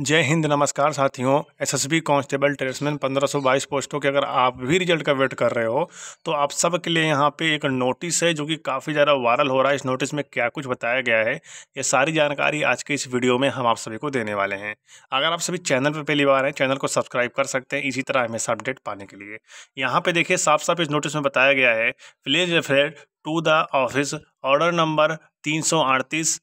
जय हिंद नमस्कार साथियों एसएसबी कांस्टेबल ट्रेसमैन 1522 पोस्टों के अगर आप भी रिजल्ट का वेट कर रहे हो तो आप सब के लिए यहाँ पे एक नोटिस है जो कि काफ़ी ज़्यादा वायरल हो रहा है इस नोटिस में क्या कुछ बताया गया है ये सारी जानकारी आज के इस वीडियो में हम आप सभी को देने वाले हैं अगर आप सभी चैनल पर पहली बार हैं चैनल को सब्सक्राइब कर सकते हैं इसी तरह हमेशा अपडेट पाने के लिए यहाँ पर देखिए साफ साफ इस नोटिस में बताया गया है please referred to the office order number तीन सौ अड़तीस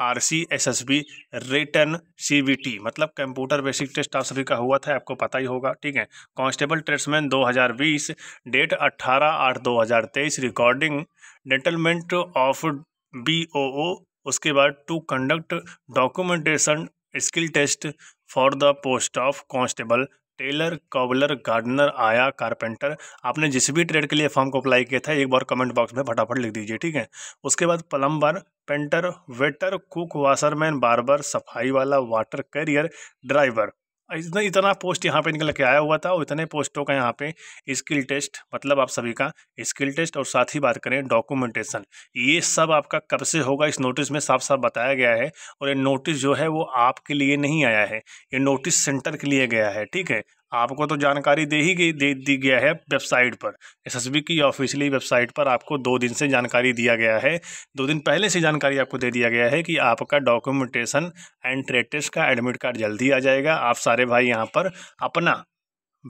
R C S S B return C B T मतलब कंप्यूटर बेसिक टेस्ट आप सभी का हुआ था आपको पता ही होगा ठीक है कांस्टेबल ट्रेड्समैन 2020 डेट 18 आठ 2023 recording detailment of B O O उसके बाद to conduct documentation skill test for the post of constable tailor cobbler gardener आया कारपेंटर आपने जिस भी ट्रेड के लिए फॉर्म को अप्लाई किया था एक बार कमेंट बॉक्स में फटाफट लिख दीजिए ठीक है उसके बाद plumber painter waiter cook washerman barber सफाई वाला वाटर कैरियर ड्राइवर इतना इतना पोस्ट यहाँ पे निकल के आया हुआ था और इतने पोस्टों का यहाँ पे स्किल टेस्ट मतलब आप सभी का स्किल टेस्ट और साथ ही बात करें डॉक्यूमेंटेशन ये सब आपका कब से होगा इस नोटिस में साफ साफ बताया गया है और ये नोटिस जो है वो आपके लिए नहीं आया है ये नोटिस सेंटर के लिए गया है ठीक है आपको तो जानकारी दे ही गई दे दी गया है वेबसाइट पर एसएसबी की ऑफिशियली वेबसाइट पर आपको दो दिन से जानकारी दिया गया है दो दिन पहले से जानकारी आपको दे दिया गया है कि आपका डॉक्यूमेंटेशन एंड ट्रेटेस्ट का एडमिट कार्ड जल्दी आ जाएगा आप सारे भाई यहाँ पर अपना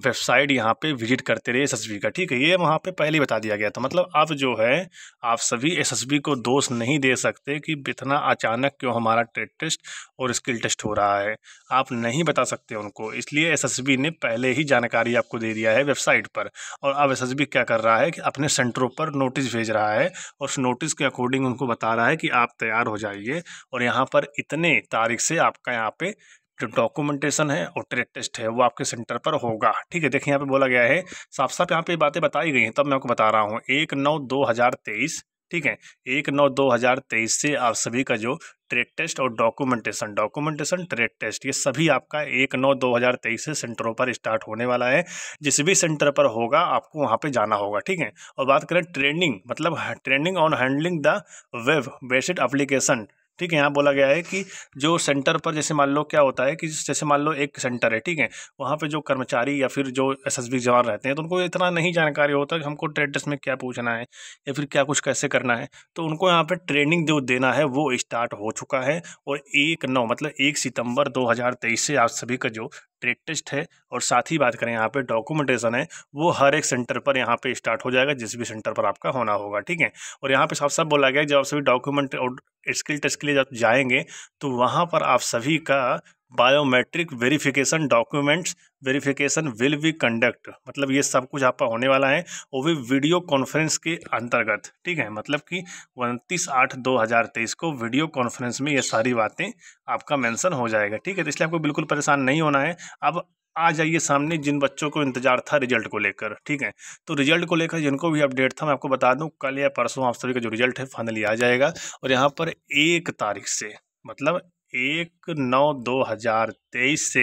वेबसाइट यहाँ पे विजिट करते रहे एसएसबी का ठीक है ये वहाँ पे पहले बता दिया गया था मतलब अब जो है आप सभी एसएसबी को दोष नहीं दे सकते कि इतना अचानक क्यों हमारा ट्रेड टेस्ट और स्किल टेस्ट हो रहा है आप नहीं बता सकते उनको इसलिए एसएसबी ने पहले ही जानकारी आपको दे दिया है वेबसाइट पर और अब एस क्या कर रहा है कि अपने सेंटरों पर नोटिस भेज रहा है और उस नोटिस के अकॉर्डिंग उनको बता रहा है कि आप तैयार हो जाइए और यहाँ पर इतने तारीख से आपका यहाँ पर जो डॉक्यूमेंटेशन है और ट्रेड टेस्ट है वो आपके सेंटर पर होगा ठीक है देखिए यहाँ पे बोला गया है साफ साफ यहाँ पे बातें बताई गई हैं तब मैं आपको बता रहा हूँ एक नौ दो हज़ार तेईस ठीक है एक नौ दो हज़ार तेईस से आप सभी का जो ट्रेड टेस्ट और डॉक्यूमेंटेशन डॉक्यूमेंटेशन ट्रेड टेस्ट ये सभी आपका एक नौ दो हज़ार तेईस से सेंटरों पर स्टार्ट होने वाला है जिस भी सेंटर पर होगा आपको वहाँ पे जाना होगा ठीक है और बात करें ट्रेनिंग मतलब training on handling the web based application ठीक है यहाँ बोला गया है कि जो सेंटर पर जैसे मान लो क्या होता है कि जैसे मान लो एक सेंटर है ठीक है वहाँ पे जो कर्मचारी या फिर जो एस एस जवान रहते हैं तो उनको इतना नहीं जानकारी होता कि हमको ट्रेड टेस्ट में क्या पूछना है या फिर क्या कुछ कैसे करना है तो उनको यहाँ पर ट्रेनिंग जो देना है वो स्टार्ट हो चुका है और एक नौ मतलब एक सितम्बर दो से आप सभी का जो टेस्ट है और साथ ही बात करें यहाँ पे डॉक्यूमेंटेशन है वो हर एक सेंटर पर यहाँ पे स्टार्ट हो जाएगा जिस भी सेंटर पर आपका होना होगा ठीक है और यहाँ पे साफ साफ बोला गया जब आप सभी डॉक्यूमेंट और स्किल टेस्ट के लिए जब जाएंगे तो वहाँ पर आप सभी का biometric verification documents verification will be conduct मतलब ये सब कुछ आपका होने वाला है वो भी वीडियो कॉन्फ्रेंस के अंतर्गत ठीक है मतलब कि उनतीस आठ दो हज़ार तेईस को वीडियो कॉन्फ्रेंस में ये सारी बातें आपका मेंशन हो जाएगा ठीक है तो इसलिए आपको बिल्कुल परेशान नहीं होना है अब आ जाइए सामने जिन बच्चों को इंतजार था रिजल्ट को लेकर ठीक है तो रिजल्ट को लेकर जिनको भी अपडेट था मैं आपको बता दूँ कल या परसों आप सभी का जो रिजल्ट है फाइनली आ जाएगा और यहाँ पर एक तारीख से मतलब एक नौ दो हज़ार तेईस से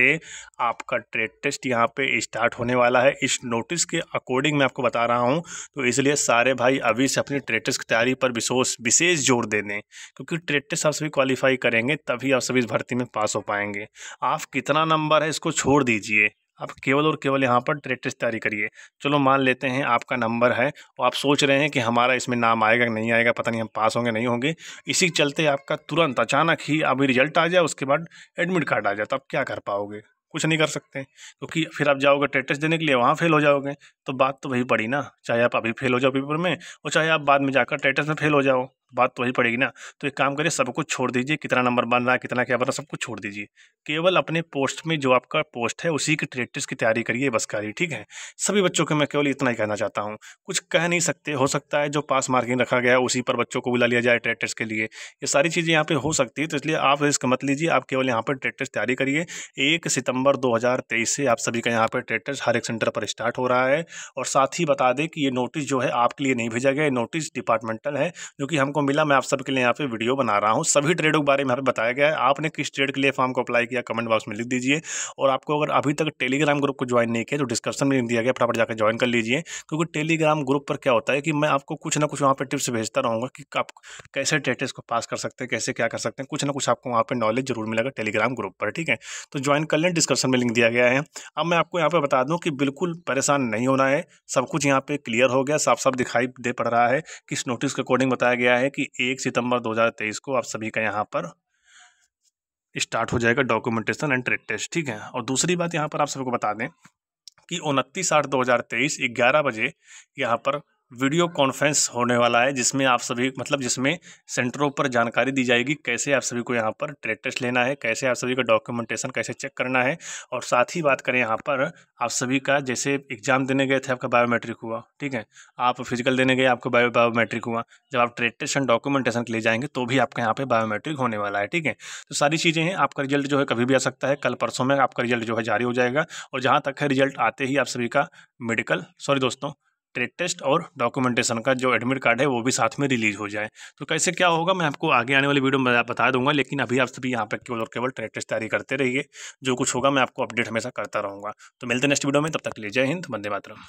आपका ट्रेड टेस्ट यहाँ पे स्टार्ट होने वाला है इस नोटिस के अकॉर्डिंग मैं आपको बता रहा हूँ तो इसलिए सारे भाई अभी से अपनी ट्रेड टेस्ट की तैयारी पर विशेष विशेष जोर दे दें क्योंकि ट्रेड टेस्ट आप सभी क्वालिफाई करेंगे तभी आप सभी इस भर्ती में पास हो पाएंगे आप कितना नंबर है इसको छोड़ दीजिए आप केवल और केवल यहाँ पर ट्रेट्रिस तैयारी करिए चलो मान लेते हैं आपका नंबर है और आप सोच रहे हैं कि हमारा इसमें नाम आएगा कि नहीं आएगा पता नहीं हम पास होंगे नहीं होंगे इसी के चलते आपका तुरंत अचानक ही अभी रिजल्ट आ जाए उसके बाद एडमिट कार्ड आ जाए तो आप क्या कर पाओगे कुछ नहीं कर सकते क्योंकि तो फिर आप जाओगे टेस्ट देने के लिए वहाँ फेल हो जाओगे तो बात तो वही पड़ी ना चाहे आप अभी फेल हो जाओ पेपर में और चाहे आप बाद में जाकर टेस्ट में फेल हो जाओ बात तो वही पड़ेगी ना तो एक काम करिए सब कुछ छोड़ दीजिए कितना नंबर बन रहा है कितना क्या बन रहा है सब कुछ छोड़ दीजिए केवल अपने पोस्ट में जो आपका पोस्ट है उसी की ट्रेक्टिस की तैयारी करिए बस करिए ठीक है सभी बच्चों को मैं केवल इतना ही कहना चाहता हूँ कुछ कह नहीं सकते हो सकता है जो पास मार्किंग रखा गया है उसी पर बच्चों को बुला लिया जाए ट्रेक्टर्स के लिए ये सारी चीज़ें यहाँ पर हो सकती है तो इसलिए आप रिस्क मत लीजिए आप केवल यहाँ पर ट्रेक्टर्स तैयारी करिए एक सितंबर दो से आप सभी का यहाँ पर ट्रेक्टर्स हर एक सेंटर पर स्टार्ट हो रहा है और साथ ही बता दें कि ये नोटिस जो है आपके लिए नहीं भेजा गया नोटिस डिपार्टमेंटल है जो कि हमको को मिला मैं आप सबके लिए यहाँ पे वीडियो बना रहा हूँ सभी ट्रेडों के बारे में यहाँ पे बताया गया है आपने किस ट्रेड के लिए फॉर्म को अप्लाई किया कमेंट बॉक्स में लिख दीजिए और आपको अगर अभी तक टेलीग्राम ग्रुप को ज्वाइन नहीं किया तो डिस्क्रिप्शन में लिख दिया गया फटाफट जाकर ज्वाइन कर लीजिए क्योंकि टेलीग्राम ग्रुप पर क्या होता है कि मैं आपको कुछ ना कुछ वहाँ पर टिप्स भेजता रहूँगा कि आप कैसे ट्रेड को पास कर सकते हैं कैसे क्या कर सकते हैं कुछ ना कुछ आपको वहाँ पर नॉलेज जरूर मिलेगा टेलीग्राम ग्रुप पर ठीक है तो ज्वाइन कर लें डिस्क्रिप्शन में लिंक दिया गया है अब मैं आपको यहाँ पर बता दूँ कि बिल्कुल परेशान नहीं होना है सब कुछ यहाँ पे क्लियर हो गया साफ साफ दिखाई दे पड़ रहा है किस नोटिस के अकॉर्डिंग बताया गया है है कि एक सितंबर 2023 को आप सभी का यहाँ पर स्टार्ट हो जाएगा डॉक्यूमेंटेशन एंड ट्रेड टेस्ट ठीक है और दूसरी बात यहाँ पर आप सबको बता दें कि उनतीस आठ दो हज़ार तेईस ग्यारह बजे यहाँ पर वीडियो कॉन्फ्रेंस होने वाला है जिसमें आप सभी मतलब जिसमें सेंटरों पर जानकारी दी जाएगी कैसे आप सभी को यहाँ पर ट्रेड टेस्ट लेना है कैसे आप सभी का डॉक्यूमेंटेशन कैसे चेक करना है और साथ ही बात करें यहाँ पर आप सभी का जैसे एग्ज़ाम देने गए थे आपका बायोमेट्रिक हुआ ठीक है आप फिजिकल देने गए आपका बायो बायोमेट्रिक हुआ जब आप ट्रेड टेस्ट एंड डॉक्यूमेंटेशन के लिए जाएंगे तो भी आपका यहाँ पर बायोमेट्रिक होने वाला है ठीक है तो सारी चीज़ें हैं आपका रिजल्ट जो है कभी भी आ सकता है कल परसों में आपका रिजल्ट जो है जारी हो जाएगा और जहाँ तक है रिजल्ट आते ही आप सभी का मेडिकल सॉरी दोस्तों ट्रेड टेस्ट और डॉक्यूमेंटेशन का जो एडमिट कार्ड है वो भी साथ में रिलीज हो जाए तो कैसे क्या होगा मैं आपको आगे आने वाली वीडियो में बता दूंगा लेकिन अभी आप सभी यहाँ पर केवल और केवल ट्रेड टेस्ट तैयारी करते रहिए जो कुछ होगा मैं आपको अपडेट हमेशा करता रहूँगा तो मिलते नेक्स्ट वीडियो में तब तक ले जय हिंद बंदे मात्र